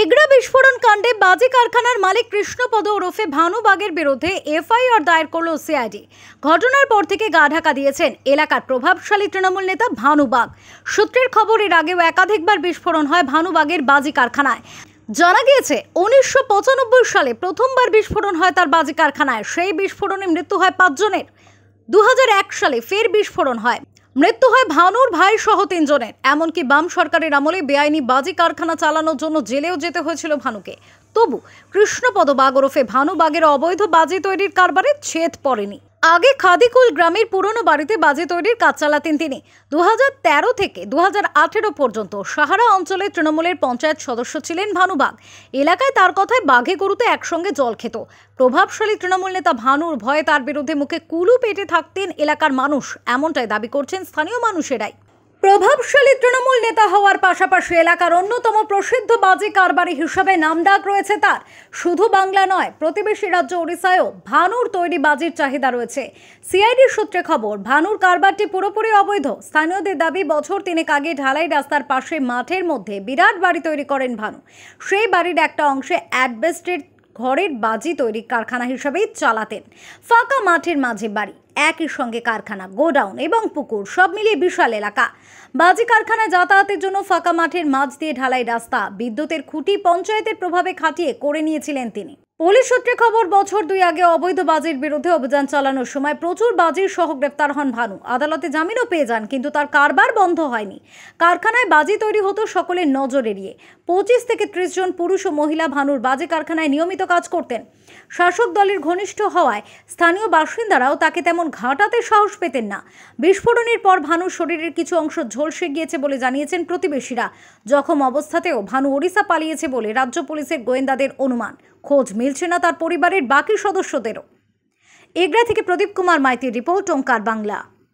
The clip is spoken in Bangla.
এগরা বিস্ফোরণ কাণ্ডে বাজি কারখানার মালিক কৃষ্ণপদ ওরফে ভানুবাগের বিরুদ্ধে এফআইআর দায়ের করল সিআইডি ঘটনার পর থেকে গা ঢাকা দিয়েছেন এলাকার প্রভাবশালী তৃণমূল নেতা ভানুবাগ সূত্রের খবর এর আগেও একাধিকবার বিস্ফোরণ হয় ভানুবাগের বাজি কারখানায় জানা গিয়েছে উনিশশো সালে প্রথমবার বিস্ফোরণ হয় তার বাজি কারখানায় সেই বিস্ফোরণে মৃত্যু হয় পাঁচজনের দু সালে ফের বিস্ফোরণ হয় মৃত্যু হয় ভানুর ভাই সহ তিনজনের এমনকি বাম সরকারের আমলে বেআইনি বাজি কারখানা চালানোর জন্য জেলেও যেতে হয়েছিল ভানুকে তবু কৃষ্ণপদ বাগ ওরফে ভানু বাগের অবৈধ বাজি তৈরির কারবারে ছেদ পড়েনি আগে খাদিকুল গ্রামের পুরনো বাড়িতে বাজে তৈরির কাজ চালাতেন তিনি দু থেকে দু পর্যন্ত সাহারা অঞ্চলে তৃণমূলের পঞ্চায়েত সদস্য ছিলেন ভানু বাঘ এলাকায় তার কথায় বাঘে গরুতে একসঙ্গে জল খেত প্রভাবশালী তৃণমূল নেতা ভানুর ভয়ে তার বিরুদ্ধে মুখে কুলু পেটে থাকতেন এলাকার মানুষ এমনটাই দাবি করছেন স্থানীয় মানুষেরাই প্রভাবশালী তৃণমূল নেতা হওয়ার পাশাপাশি এলাকার অন্যতম প্রসিদ্ধ বাজি কারবারি হিসাবে ডাক রয়েছে তার শুধু বাংলা নয় প্রতিবেশী রাজ্য ওড়িশায়ও ভানুর তৈরি বাজির চাহিদা রয়েছে সিআইডির সূত্রে খবর ভানুর কারবারটি পুরোপুরি অবৈধ স্থানীয়দের দাবি বছর তিনেক আগে ঢালাই রাস্তার পাশে মাঠের মধ্যে বিরাট বাড়ি তৈরি করেন ভানু সেই বাড়ির একটা অংশে অ্যাডবেস্টের ঘরের বাজি তৈরি কারখানা হিসাবেই চালাতেন ফাঁকা মাঠের মাঝে বাড়ি একই সঙ্গে কারখানা গোডাউন এবং পুকুর সব মিলিয়ে বিশাল এলাকা বাজি কারখানায় যাতায়াতের জন্য ফাঁকা মাঠের মাঝ দিয়ে ঢালাই রাস্তা বিদ্যুতের খুঁটি পঞ্চায়েতের প্রভাবে খাটিয়ে করে নিয়েছিলেন তিনি পুলিশ সূত্রে খবর বছর দুই আগে অবৈধ বাজির বিরুদ্ধে অভিযান চালানোর সময় প্রচুর বাজির সহ গ্রেপ্তার হন ভানু আদালতে জামিনও পেয়ে যান কিন্তু তার কারবার বন্ধ হয়নি কারখানায় বাজি তৈরি হতো সকলের নজর এড়িয়ে পঁচিশ থেকে ত্রিশ জন পুরুষ ও মহিলা ভানুর বাজি কারখানায় নিয়মিত কাজ করতেন শাসক দলের ঘনিষ্ঠ হওয়ায় স্থানীয় বাসিন্দারাও তাকে তেমন ঘাটাতে সাহস পেতেন না বিস্ফোরণের পর ভানুর শরীরের কিছু অংশ ঝলসে গিয়েছে বলে জানিয়েছেন প্রতিবেশীরা জখম অবস্থাতেও ভানু ওড়িশা পালিয়েছে বলে রাজ্য পুলিশের গোয়েন্দাদের অনুমান খোঁজ মিলছে না তার পরিবারের বাকি সদস্যদেরও এগরা থেকে প্রদীপ কুমার মাইতির রিপোর্ট ওঙ্কার বাংলা